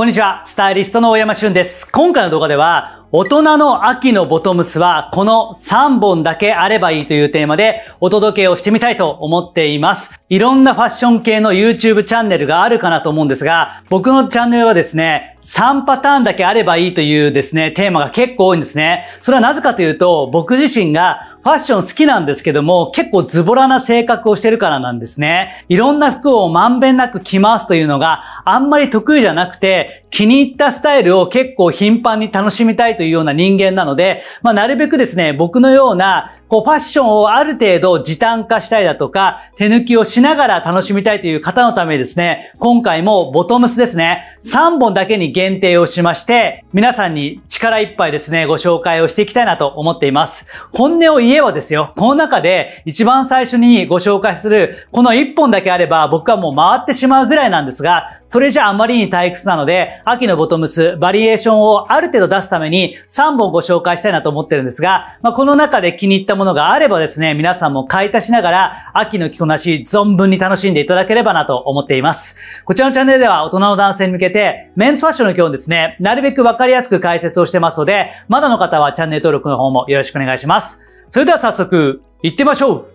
こんにちは、スタイリストの大山俊です。今回の動画では、大人の秋のボトムスはこの3本だけあればいいというテーマでお届けをしてみたいと思っています。いろんなファッション系の YouTube チャンネルがあるかなと思うんですが、僕のチャンネルはですね、3パターンだけあればいいというですね、テーマが結構多いんですね。それはなぜかというと、僕自身がファッション好きなんですけども、結構ズボラな性格をしてるからなんですね。いろんな服をまんべんなく着回すというのがあんまり得意じゃなくて、気に入ったスタイルを結構頻繁に楽しみたいというような人間なので、まあなるべくですね、僕のような、こうファッションをある程度時短化したいだとか、手抜きをしながら楽しみたいという方のためですね、今回もボトムスですね、3本だけに限定をしまして、皆さんに力いっぱいですね、ご紹介をしていきたいなと思っています。本音を言家はですよ、この中で一番最初にご紹介する、この1本だけあれば僕はもう回ってしまうぐらいなんですが、それじゃあまりに退屈なので、秋のボトムス、バリエーションをある程度出すために3本ご紹介したいなと思ってるんですが、まあ、この中で気に入ったものがあればですね、皆さんも買い足しながら、秋の着こなし、存分に楽しんでいただければなと思っています。こちらのチャンネルでは大人の男性に向けて、メンズファッションの今日ですね、なるべくわかりやすく解説をしてますので、まだの方はチャンネル登録の方もよろしくお願いします。それでは早速、行ってみましょう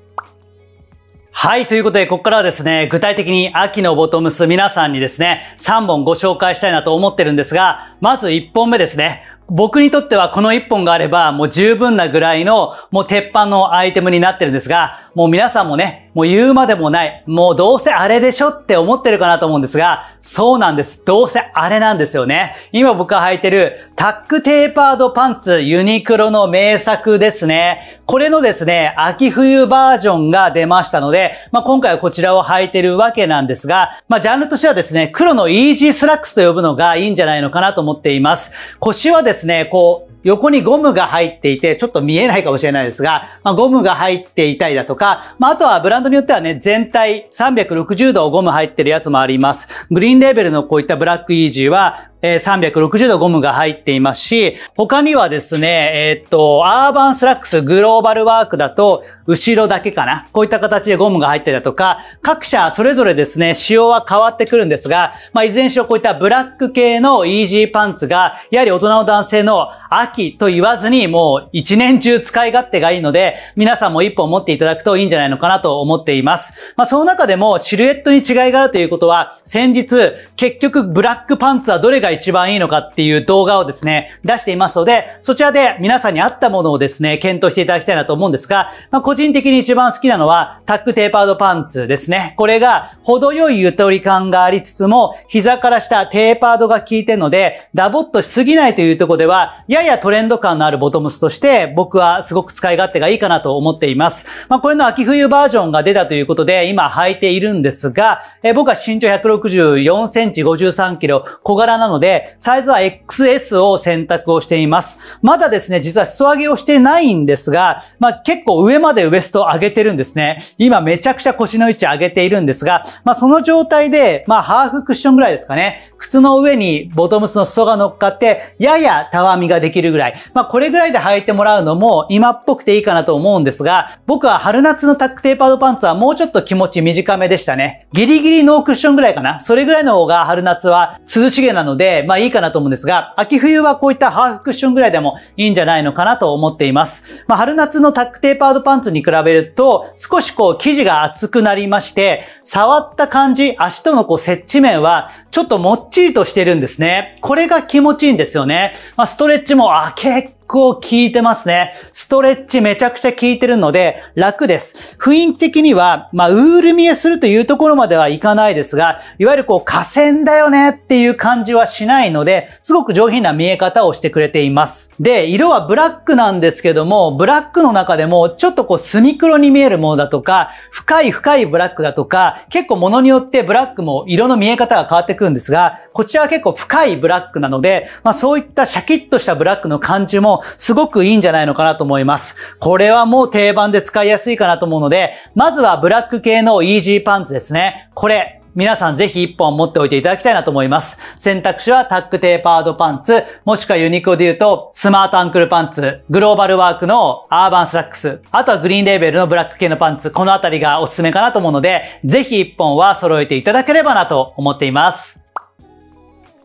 はい。ということで、ここからはですね、具体的に秋のボトムス皆さんにですね、3本ご紹介したいなと思ってるんですが、まず1本目ですね。僕にとってはこの1本があればもう十分なぐらいのもう鉄板のアイテムになってるんですが、もう皆さんもね、もう言うまでもない、もうどうせあれでしょって思ってるかなと思うんですが、そうなんです。どうせあれなんですよね。今僕が履いてるタックテーパードパンツ、ユニクロの名作ですね。これのですね、秋冬バージョンが出ましたので、まあ、今回はこちらを履いてるわけなんですが、まあ、ジャンルとしてはですね、黒のイージースラックスと呼ぶのがいいんじゃないのかなと思っています。腰はですね、こう、横にゴムが入っていて、ちょっと見えないかもしれないですが、まあ、ゴムが入っていたりだとか、まあ、あとはブランドによってはね、全体360度ゴム入ってるやつもあります。グリーンレーベルのこういったブラックイージーは、えー、360度ゴムが入っていますし、他にはですね、えー、っと、アーバンスラックスグローバルワークだと、後ろだけかな。こういった形でゴムが入ってたりだとか、各社それぞれですね、仕様は変わってくるんですが、まあ、いずれにしろこういったブラック系のイージーパンツが、やはり大人の男性の秋と言わずに、もう一年中使い勝手がいいので、皆さんも一本持っていただくといいんじゃないのかなと思っています。まあ、その中でもシルエットに違いがあるということは、先日、結局ブラックパンツはどれが一番いいのかっていう動画をですね、出していますので、そちらで皆さんに合ったものをですね、検討していただきたいなと思うんですが、まあ、個人的に一番好きなのは、タックテーパードパンツですね。これが、程よいゆとり感がありつつも、膝から下テーパードが効いてるので、ダボっとしすぎないというとこでは、ややトレンド感のあるボトムスとして、僕はすごく使い勝手がいいかなと思っています。まあ、これの秋冬バージョンが出たということで、今履いているんですが、え僕は身長164センチ53キロ、小柄なので、で、サイズは XS を選択をしています。まだですね、実は裾上げをしてないんですが、まあ結構上までウエストを上げてるんですね。今めちゃくちゃ腰の位置上げているんですが、まあその状態で、まあハーフクッションぐらいですかね。靴の上にボトムスの裾が乗っかって、ややたわみができるぐらい。まあこれぐらいで履いてもらうのも今っぽくていいかなと思うんですが、僕は春夏のタックテーパードパンツはもうちょっと気持ち短めでしたね。ギリギリノークッションぐらいかな。それぐらいの方が春夏は涼しげなので、で、まあいいかなと思うんですが、秋冬はこういったハーフクッションぐらいでもいいんじゃないのかなと思っています。まあ春夏のタックテーパードパンツに比べると、少しこう生地が厚くなりまして、触った感じ、足とのこう接地面は、ちょっともっちりとしてるんですね。これが気持ちいいんですよね。まあストレッチも、あ、結構効いてますね。ストレッチめちゃくちゃ効いてるので楽です。雰囲気的には、まあ、ウール見えするというところまではいかないですが、いわゆるこう、河川だよねっていう感じはしないので、すごく上品な見え方をしてくれています。で、色はブラックなんですけども、ブラックの中でも、ちょっとこう、スクロに見えるものだとか、深い深いブラックだとか、結構物によってブラックも色の見え方が変わってくるんですが、こちらは結構深いブラックなので、まあそういったシャキッとしたブラックの感じももすごくいいんじゃないのかなと思います。これはもう定番で使いやすいかなと思うので、まずはブラック系のイージーパンツですね。これ、皆さんぜひ1本持っておいていただきたいなと思います。選択肢はタックテーパードパンツ、もしくはユニクロで言うと、スマートアンクルパンツ、グローバルワークのアーバンスラックス、あとはグリーンレーベルのブラック系のパンツ、このあたりがおすすめかなと思うので、ぜひ1本は揃えていただければなと思っています。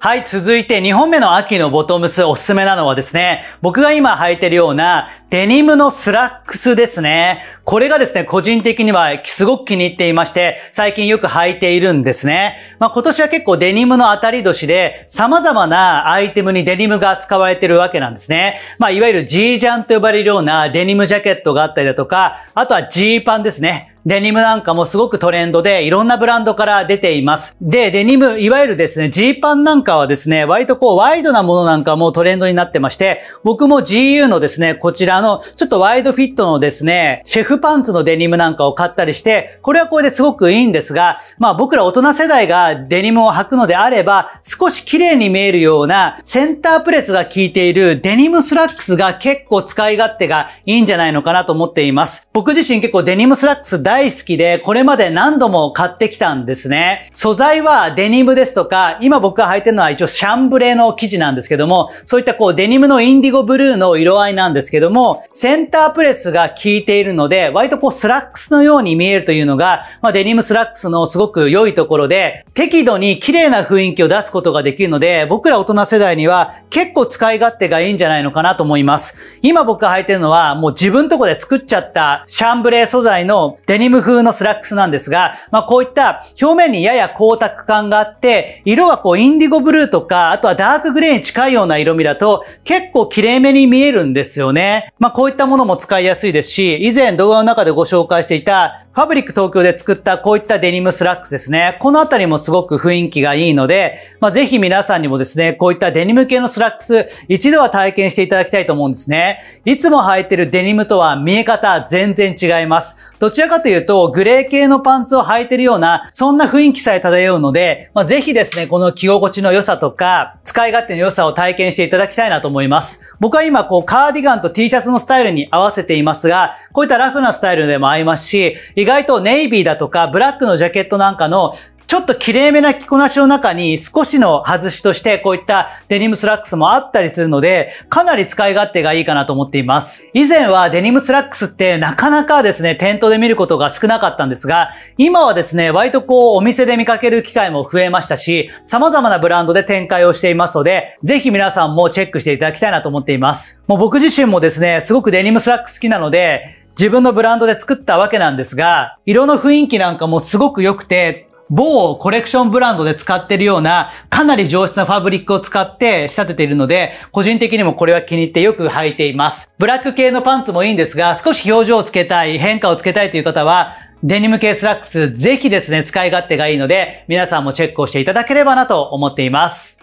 はい、続いて2本目の秋のボトムスおすすめなのはですね、僕が今履いてるようなデニムのスラックスですね。これがですね、個人的にはすごく気に入っていまして、最近よく履いているんですね。まあ今年は結構デニムの当たり年で、様々なアイテムにデニムが使われてるわけなんですね。まあいわゆる G ジャンと呼ばれるようなデニムジャケットがあったりだとか、あとは G パンですね。デニムなんかもすごくトレンドで、いろんなブランドから出ています。で、デニム、いわゆるですね、ジーパンなんかはですね、割とこう、ワイドなものなんかもトレンドになってまして、僕も GU のですね、こちらの、ちょっとワイドフィットのですね、シェフパンツのデニムなんかを買ったりして、これはこれですごくいいんですが、まあ僕ら大人世代がデニムを履くのであれば、少し綺麗に見えるような、センタープレスが効いているデニムスラックスが結構使い勝手がいいんじゃないのかなと思っています。僕自身結構デニムスラックス大大好きで、これまで何度も買ってきたんですね。素材はデニムですとか、今僕が履いてるのは一応シャンブレーの生地なんですけども、そういったこうデニムのインディゴブルーの色合いなんですけども、センタープレスが効いているので、割とこうスラックスのように見えるというのが、まあ、デニムスラックスのすごく良いところで、適度に綺麗な雰囲気を出すことができるので、僕ら大人世代には結構使い勝手がいいんじゃないのかなと思います。今僕が履いてるのは、もう自分とこで作っちゃったシャンブレー素材のデニムニム風のスラックスなんですが、まあこういった表面にやや光沢感があって、色はこうインディゴブルーとか、あとはダークグレーに近いような色味だと結構綺麗めに見えるんですよね。まあこういったものも使いやすいですし、以前動画の中でご紹介していたファブリック東京で作ったこういったデニムスラックスですね。このあたりもすごく雰囲気がいいので、まあぜひ皆さんにもですね、こういったデニム系のスラックス、一度は体験していただきたいと思うんですね。いつも履いてるデニムとは見え方全然違います。どちらかというと、グレー系のパンツを履いてるような、そんな雰囲気さえ漂うので、まあ、ぜひですね、この着心地の良さとか、使い勝手の良さを体験していただきたいなと思います。僕は今、こう、カーディガンと T シャツのスタイルに合わせていますが、こういったラフなスタイルでも合いますし、意外とネイビーだとか、ブラックのジャケットなんかのちょっと綺麗めな着こなしの中に少しの外しとしてこういったデニムスラックスもあったりするので、かなり使い勝手がいいかなと思っています。以前はデニムスラックスってなかなかですね、店頭で見ることが少なかったんですが、今はですね、割とこうお店で見かける機会も増えましたし、様々なブランドで展開をしていますので、ぜひ皆さんもチェックしていただきたいなと思っています。もう僕自身もですね、すごくデニムスラックス好きなので、自分のブランドで作ったわけなんですが、色の雰囲気なんかもすごく良くて、某コレクションブランドで使ってるような、かなり上質なファブリックを使って仕立てているので、個人的にもこれは気に入ってよく履いています。ブラック系のパンツもいいんですが、少し表情をつけたい、変化をつけたいという方は、デニム系スラックス、ぜひですね、使い勝手がいいので、皆さんもチェックをしていただければなと思っています。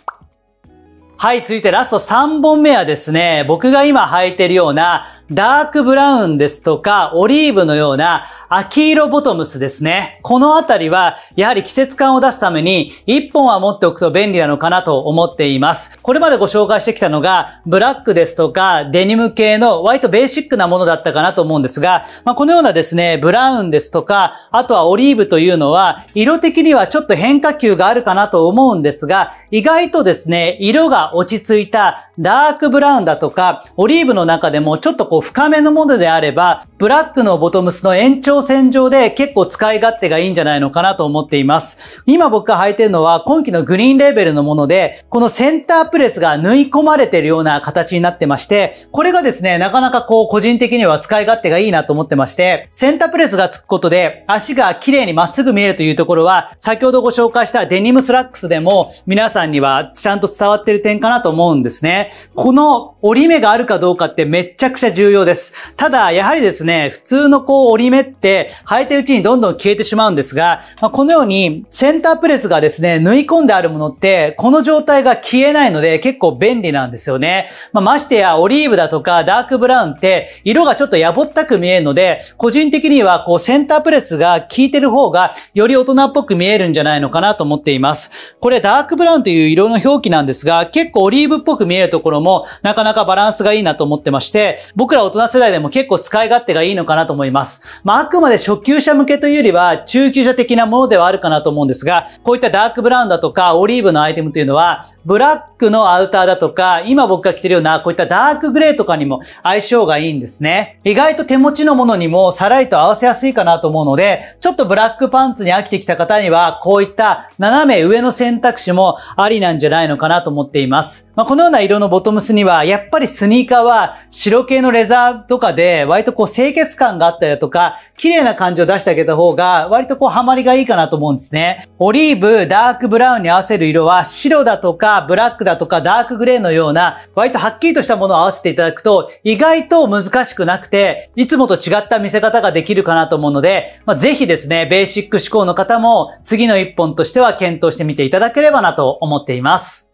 はい、続いてラスト3本目はですね、僕が今履いてるようなダークブラウンですとか、オリーブのような秋色ボトムスですね。このあたりは、やはり季節感を出すために、1本は持っておくと便利なのかなと思っています。これまでご紹介してきたのが、ブラックですとか、デニム系の割とベーシックなものだったかなと思うんですが、まあ、このようなですね、ブラウンですとか、あとはオリーブというのは、色的にはちょっと変化球があるかなと思うんですが、意外とですね、色が落ち着いたダークブラウンだとか、オリーブの中でもちょっとこう深めのものであれば、ブラックのボトムスの延長線上で結構使い勝手がいいんじゃないのかなと思っています。今僕が履いてるのは今季のグリーンレーベルのもので、このセンタープレスが縫い込まれてるような形になってまして、これがですね、なかなかこう個人的には使い勝手がいいなと思ってまして、センタープレスがつくことで足が綺麗にまっすぐ見えるというところは、先ほどご紹介したデニムスラックスでも皆さんにはちゃんと伝わってる点かなと思うんですね。この折り目があるかどうかってめちゃくちゃ重要重要です。ただ、やはりですね、普通のこう折り目って履いてるうちにどんどん消えてしまうんですが、まあ、このようにセンタープレスがですね、縫い込んであるものって、この状態が消えないので結構便利なんですよね。まあ、ましてや、オリーブだとかダークブラウンって色がちょっとやぼったく見えるので、個人的にはこうセンタープレスが効いてる方がより大人っぽく見えるんじゃないのかなと思っています。これダークブラウンという色の表記なんですが、結構オリーブっぽく見えるところもなかなかバランスがいいなと思ってまして、僕ら大人世代でも結構使い勝手がいいのかなと思います。まあ、あくまで初級者向けというよりは中級者的なものではあるかなと思うんですが、こういったダークブラウンだとかオリーブのアイテムというのは、ブラックのアウターだとか、今僕が着てるようなこういったダークグレーとかにも相性がいいんですね。意外と手持ちのものにもさらりと合わせやすいかなと思うので、ちょっとブラックパンツに飽きてきた方には、こういった斜め上の選択肢もありなんじゃないのかなと思っています。まあ、このような色のボトムスには、やっぱりスニーカーは白系のレザーとかで、割とこう清潔感があったりだとか、綺麗な感じを出してあげた方が、割とこうハマりがいいかなと思うんですね。オリーブ、ダークブラウンに合わせる色は白だとか、かブラックだとかダークグレーのような割とはっきりとしたものを合わせていただくと意外と難しくなくていつもと違った見せ方ができるかなと思うので、まあ、ぜひですね、ベーシック思考の方も次の一本としては検討してみていただければなと思っています。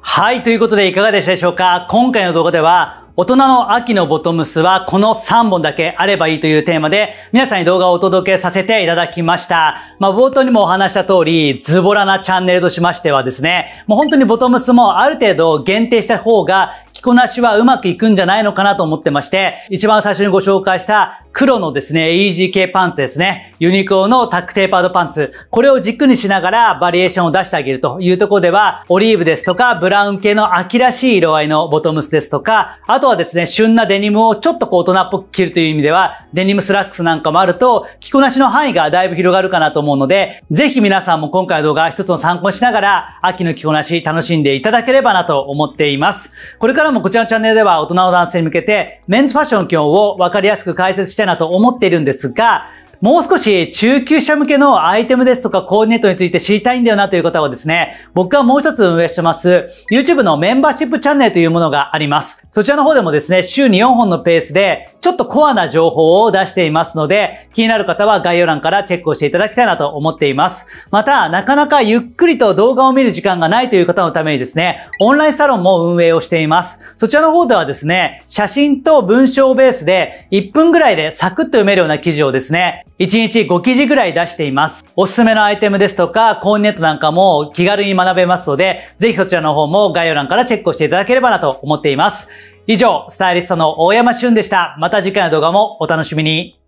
はい、ということでいかがでしたでしょうか今回の動画では大人の秋のボトムスはこの3本だけあればいいというテーマで皆さんに動画をお届けさせていただきました。まあ冒頭にもお話した通りズボラなチャンネルとしましてはですね、もう本当にボトムスもある程度限定した方が着こなしはうまくいくんじゃないのかなと思ってまして、一番最初にご紹介した黒のですね、イージー系パンツですね。ユニクロのタックテーパードパンツ。これを軸にしながらバリエーションを出してあげるというところでは、オリーブですとか、ブラウン系の秋らしい色合いのボトムスですとか、あとはですね、旬なデニムをちょっとこう大人っぽく着るという意味では、デニムスラックスなんかもあると、着こなしの範囲がだいぶ広がるかなと思うので、ぜひ皆さんも今回の動画一つの参考にしながら、秋の着こなし楽しんでいただければなと思っています。これからもこちらのチャンネルでは、大人の男性に向けて、メンズファッション基本をわかりやすく解説してなと思っているんですが、もう少し中級者向けのアイテムですとかコーディネートについて知りたいんだよなという方はですね、僕がもう一つ運営してます YouTube のメンバーシップチャンネルというものがあります。そちらの方でもですね、週に4本のペースでちょっとコアな情報を出していますので、気になる方は概要欄からチェックをしていただきたいなと思っています。また、なかなかゆっくりと動画を見る時間がないという方のためにですね、オンラインサロンも運営をしています。そちらの方ではですね、写真と文章ベースで1分ぐらいでサクッと読めるような記事をですね、1日5記事ぐらい出しています。おすすめのアイテムですとか、コーンネットなんかも気軽に学べますので、ぜひそちらの方も概要欄からチェックをしていただければなと思っています。以上、スタイリストの大山俊でした。また次回の動画もお楽しみに。